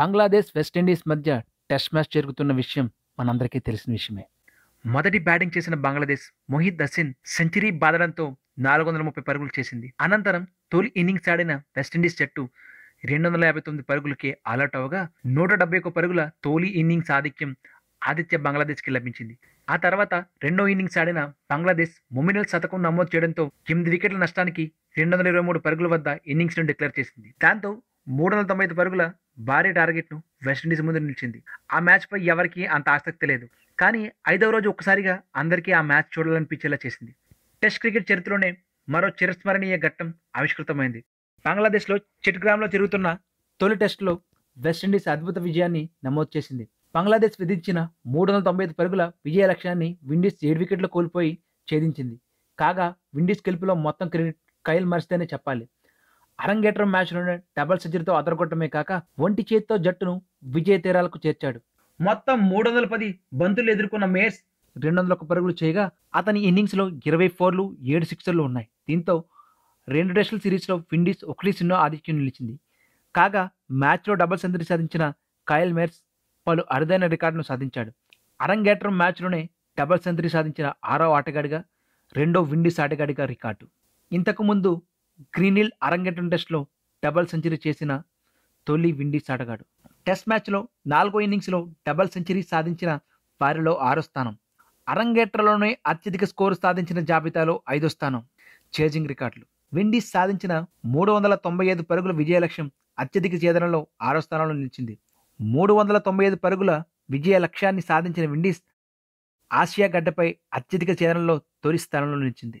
బంగ్లాదేశ్ వెస్టిండీస్ Indies test match జరుగుతున్న విషయం మనందరికీ తెలిసిన విషయమే మొదటి బ్యాటింగ్ చేసిన బంగ్లాదేశ్ మొహిద్ అసిన్ సెంచరీ బాదడంతో నాలుగు వందల ముప్పై పరుగులు చేసింది అనంతరం తొలి ఇన్నింగ్స్ ఆడిన వెస్టిండీస్ జట్టు రెండు వందల యాభై తొమ్మిది పరుగులకే అలర్ట్ అవగా నూట డెబ్బై ఒక్క పరుగుల తొలి ఇన్నింగ్స్ ఆధిక్యం ఆదిత్య బంగ్లాదేశ్కి లభించింది ఆ తర్వాత రెండో ఇన్నింగ్స్ ఆడిన బంగ్లాదేశ్ మొమినల్ శతకం నమోదు చేయడంతో ఎనిమిది వికెట్ల నష్టానికి రెండు వందల ఇరవై మూడు పరుగుల వద్ద ఇన్నింగ్స్ను డిక్లేర్ చేసింది దాంతో మూడు వందల తొంభై ఐదు పరుగుల భారీ టార్గెట్ను వెస్టిండీస్ ముందు నిలిచింది ఆ మ్యాచ్పై ఎవరికీ అంత ఆసక్తి లేదు కానీ ఐదవ రోజు ఒక్కసారిగా అందరికీ ఆ మ్యాచ్ చూడాలనిపించేలా చేసింది టెస్ట్ క్రికెట్ చరిత్రలోనే మరో చిరస్మరణీయ ఘట్టం ఆవిష్కృతమైంది బంగ్లాదేశ్లో చిట్గ్రామ్లో జరుగుతున్న తొలి టెస్టులో వెస్టిండీస్ అద్భుత విజయాన్ని నమోదు చేసింది బంగ్లాదేశ్ విధించిన మూడు వందల తొంభై ఐదు పరుగుల విజయ లక్ష్యాన్ని విండీస్ ఏడు వికెట్లు కోల్పోయి ఛేదించింది కాగా విండీస్ గెలుపులో మొత్తం క్రికెట్ కైల్ మరిస్తేనే చెప్పాలి అరంగేట్రం మ్యాచ్లోనే డబల్ సెంచరీతో అదరగొట్టమే కాక ఒంటి చేతితో జట్టును విజయ తీరాలకు చేర్చాడు మొత్తం మూడు వందల పది బంతులు ఎదుర్కొన్న మేర్స్ రెండు వందల ఒక పరుగులు చేయగా అతని ఇన్నింగ్స్లో ఇరవై ఫోర్లు ఏడు సిక్సర్లు ఉన్నాయి దీంతో రెండు టెస్టుల సిరీస్లో విండీస్ ఒకటి సిన్నో ఆధిక్యం నిలిచింది కాగా మ్యాచ్లో డబల్ సెంచరీ సాధించిన కాయల్ మేర్స్ పలు అరుదైన రికార్డును సాధించాడు అరంగేట్రం మ్యాచ్లోనే డబల్ సెంచరీ సాధించిన ఆరో ఆటగాడిగా రెండో విండీస్ ఆటగాడిగా రికార్డు ఇంతకుముందు గ్రీనిల్ అరంగేటం టెస్ట్లో డబల్ సెంచరీ చేసిన తొలి విండీస్ ఆటగాడు టెస్ట్ మ్యాచ్లో నాలుగో ఇన్నింగ్స్లో డబల్ సెంచరీ సాధించిన వారిలో ఆరో స్థానం అరంగేట్రలోనే అత్యధిక స్కోరు సాధించిన జాబితాలో ఐదో స్థానం చేజింగ్ రికార్డులు విండీస్ సాధించిన మూడు వందల తొంభై ఐదు పరుగుల విజయ లక్ష్యం అత్యధిక చేదనలో ఆరో స్థానంలో నిలిచింది మూడు వందల తొంభై ఐదు పరుగుల విజయ లక్ష్యాన్ని సాధించిన విండీస్ ఆసియా గడ్డపై అత్యధిక చేదనలో తొలి స్థానంలో నిలిచింది